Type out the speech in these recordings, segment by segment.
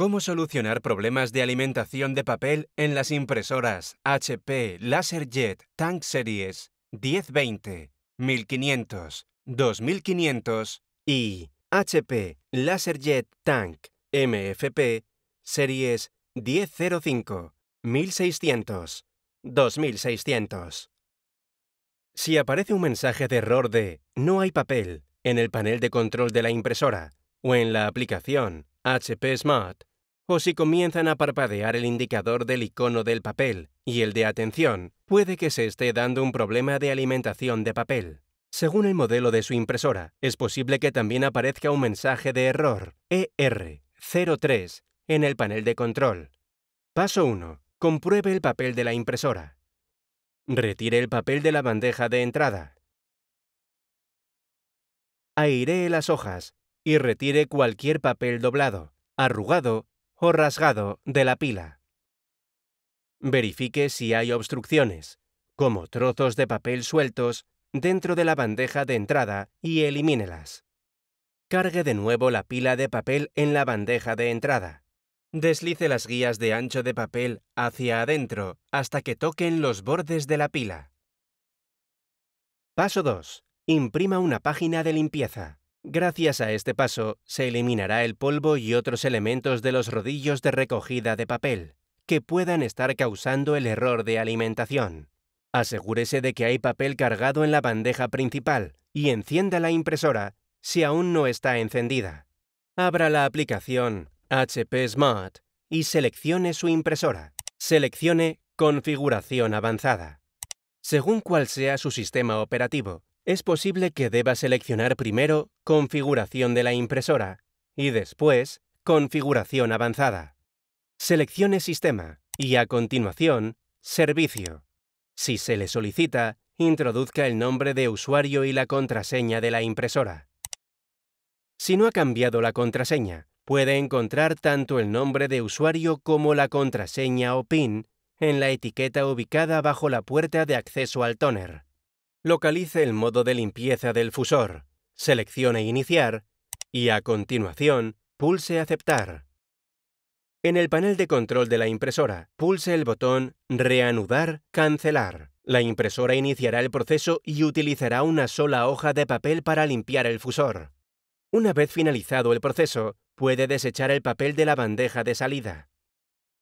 ¿Cómo solucionar problemas de alimentación de papel en las impresoras HP LaserJet Tank Series 1020, 1500, 2500 y HP LaserJet Tank MFP Series 1005, 1600, 2600? Si aparece un mensaje de error de No hay papel en el panel de control de la impresora o en la aplicación HP Smart, o si comienzan a parpadear el indicador del icono del papel y el de atención, puede que se esté dando un problema de alimentación de papel. Según el modelo de su impresora, es posible que también aparezca un mensaje de error, e ER03, en el panel de control. Paso 1. Compruebe el papel de la impresora. Retire el papel de la bandeja de entrada. Airee las hojas y retire cualquier papel doblado, arrugado o rasgado de la pila. Verifique si hay obstrucciones, como trozos de papel sueltos, dentro de la bandeja de entrada y elimínelas. Cargue de nuevo la pila de papel en la bandeja de entrada. Deslice las guías de ancho de papel hacia adentro hasta que toquen los bordes de la pila. Paso 2. Imprima una página de limpieza. Gracias a este paso, se eliminará el polvo y otros elementos de los rodillos de recogida de papel, que puedan estar causando el error de alimentación. Asegúrese de que hay papel cargado en la bandeja principal y encienda la impresora si aún no está encendida. Abra la aplicación HP Smart y seleccione su impresora. Seleccione Configuración avanzada. Según cuál sea su sistema operativo, es posible que deba seleccionar primero Configuración de la impresora y después Configuración avanzada. Seleccione Sistema y a continuación Servicio. Si se le solicita, introduzca el nombre de usuario y la contraseña de la impresora. Si no ha cambiado la contraseña, puede encontrar tanto el nombre de usuario como la contraseña o PIN en la etiqueta ubicada bajo la puerta de acceso al tóner. Localice el modo de limpieza del fusor, seleccione Iniciar y a continuación pulse Aceptar. En el panel de control de la impresora, pulse el botón Reanudar, Cancelar. La impresora iniciará el proceso y utilizará una sola hoja de papel para limpiar el fusor. Una vez finalizado el proceso, puede desechar el papel de la bandeja de salida.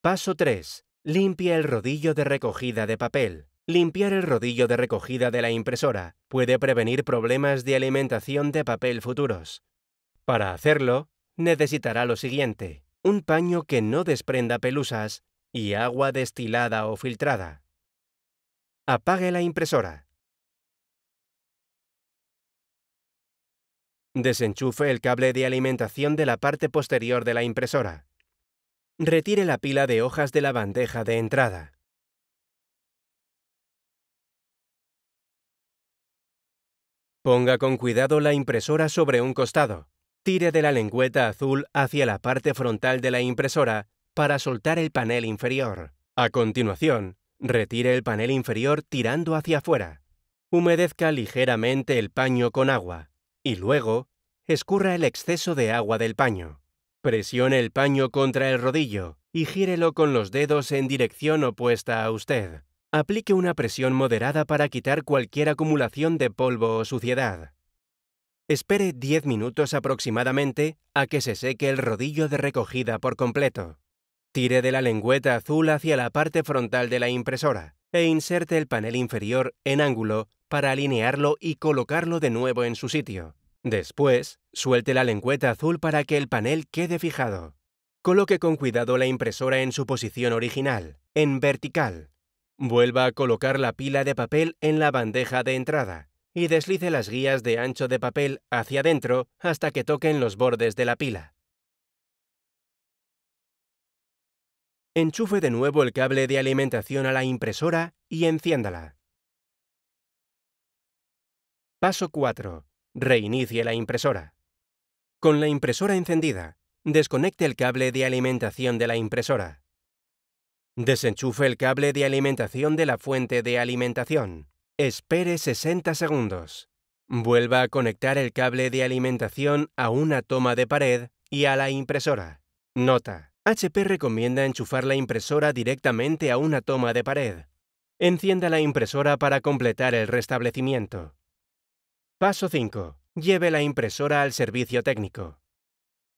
Paso 3. Limpia el rodillo de recogida de papel. Limpiar el rodillo de recogida de la impresora puede prevenir problemas de alimentación de papel futuros. Para hacerlo, necesitará lo siguiente, un paño que no desprenda pelusas y agua destilada o filtrada. Apague la impresora. Desenchufe el cable de alimentación de la parte posterior de la impresora. Retire la pila de hojas de la bandeja de entrada. Ponga con cuidado la impresora sobre un costado. Tire de la lengüeta azul hacia la parte frontal de la impresora para soltar el panel inferior. A continuación, retire el panel inferior tirando hacia afuera. Humedezca ligeramente el paño con agua y luego escurra el exceso de agua del paño. Presione el paño contra el rodillo y gírelo con los dedos en dirección opuesta a usted. Aplique una presión moderada para quitar cualquier acumulación de polvo o suciedad. Espere 10 minutos aproximadamente a que se seque el rodillo de recogida por completo. Tire de la lengüeta azul hacia la parte frontal de la impresora e inserte el panel inferior en ángulo para alinearlo y colocarlo de nuevo en su sitio. Después, suelte la lengüeta azul para que el panel quede fijado. Coloque con cuidado la impresora en su posición original, en vertical, Vuelva a colocar la pila de papel en la bandeja de entrada y deslice las guías de ancho de papel hacia adentro hasta que toquen los bordes de la pila. Enchufe de nuevo el cable de alimentación a la impresora y enciéndala. Paso 4. Reinicie la impresora. Con la impresora encendida, desconecte el cable de alimentación de la impresora. Desenchufe el cable de alimentación de la fuente de alimentación. Espere 60 segundos. Vuelva a conectar el cable de alimentación a una toma de pared y a la impresora. Nota. HP recomienda enchufar la impresora directamente a una toma de pared. Encienda la impresora para completar el restablecimiento. Paso 5. Lleve la impresora al servicio técnico.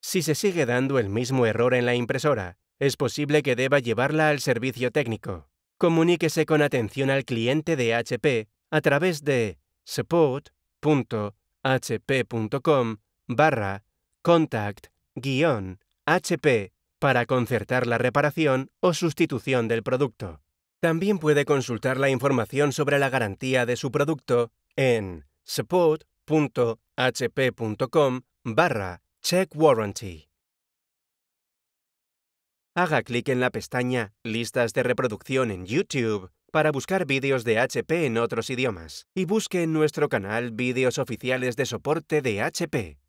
Si se sigue dando el mismo error en la impresora, es posible que deba llevarla al servicio técnico. Comuníquese con atención al cliente de HP a través de support.hp.com barra contact HP para concertar la reparación o sustitución del producto. También puede consultar la información sobre la garantía de su producto en support.hp.com barra check warranty haga clic en la pestaña Listas de reproducción en YouTube para buscar vídeos de HP en otros idiomas y busque en nuestro canal vídeos oficiales de soporte de HP.